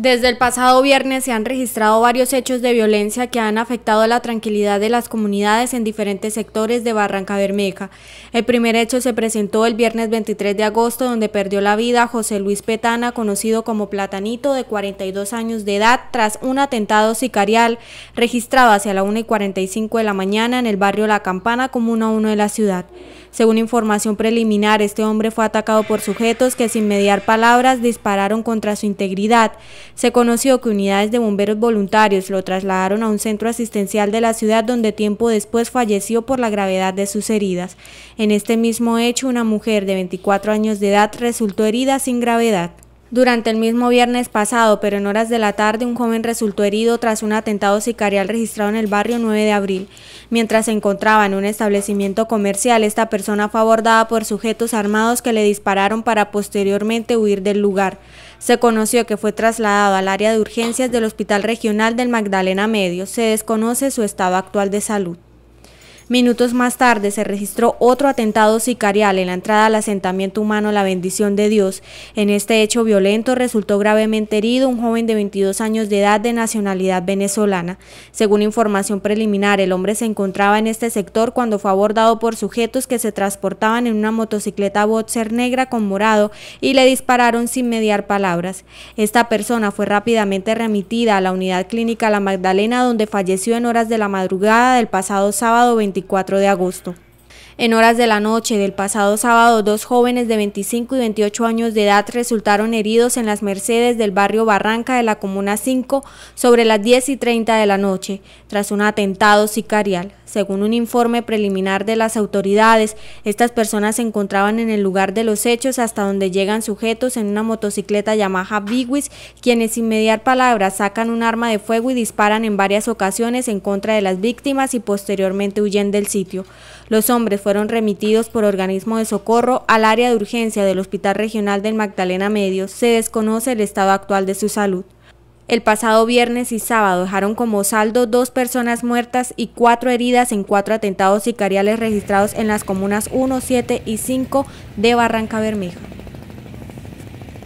Desde el pasado viernes se han registrado varios hechos de violencia que han afectado la tranquilidad de las comunidades en diferentes sectores de Barranca Bermeja. El primer hecho se presentó el viernes 23 de agosto donde perdió la vida José Luis Petana, conocido como Platanito, de 42 años de edad, tras un atentado sicarial registrado hacia la 1 y 45 de la mañana en el barrio La Campana, Comuna 1 de la ciudad. Según información preliminar, este hombre fue atacado por sujetos que sin mediar palabras dispararon contra su integridad. Se conoció que unidades de bomberos voluntarios lo trasladaron a un centro asistencial de la ciudad donde tiempo después falleció por la gravedad de sus heridas. En este mismo hecho, una mujer de 24 años de edad resultó herida sin gravedad. Durante el mismo viernes pasado, pero en horas de la tarde, un joven resultó herido tras un atentado sicarial registrado en el barrio 9 de abril. Mientras se encontraba en un establecimiento comercial, esta persona fue abordada por sujetos armados que le dispararon para posteriormente huir del lugar. Se conoció que fue trasladado al área de urgencias del Hospital Regional del Magdalena Medio. Se desconoce su estado actual de salud. Minutos más tarde se registró otro atentado sicarial en la entrada al asentamiento humano La Bendición de Dios. En este hecho violento resultó gravemente herido un joven de 22 años de edad de nacionalidad venezolana. Según información preliminar, el hombre se encontraba en este sector cuando fue abordado por sujetos que se transportaban en una motocicleta boxer negra con morado y le dispararon sin mediar palabras. Esta persona fue rápidamente remitida a la unidad clínica La Magdalena donde falleció en horas de la madrugada del pasado sábado 20 24 de agosto. En horas de la noche del pasado sábado, dos jóvenes de 25 y 28 años de edad resultaron heridos en las Mercedes del barrio Barranca de la Comuna 5 sobre las 10 y 30 de la noche, tras un atentado sicarial. Según un informe preliminar de las autoridades, estas personas se encontraban en el lugar de los hechos hasta donde llegan sujetos en una motocicleta Yamaha Bigwis, quienes sin mediar palabras sacan un arma de fuego y disparan en varias ocasiones en contra de las víctimas y posteriormente huyen del sitio. Los hombres fueron remitidos por organismo de socorro al área de urgencia del Hospital Regional del Magdalena Medio, se desconoce el estado actual de su salud. El pasado viernes y sábado dejaron como saldo dos personas muertas y cuatro heridas en cuatro atentados sicariales registrados en las comunas 1, 7 y 5 de Barranca Bermeja.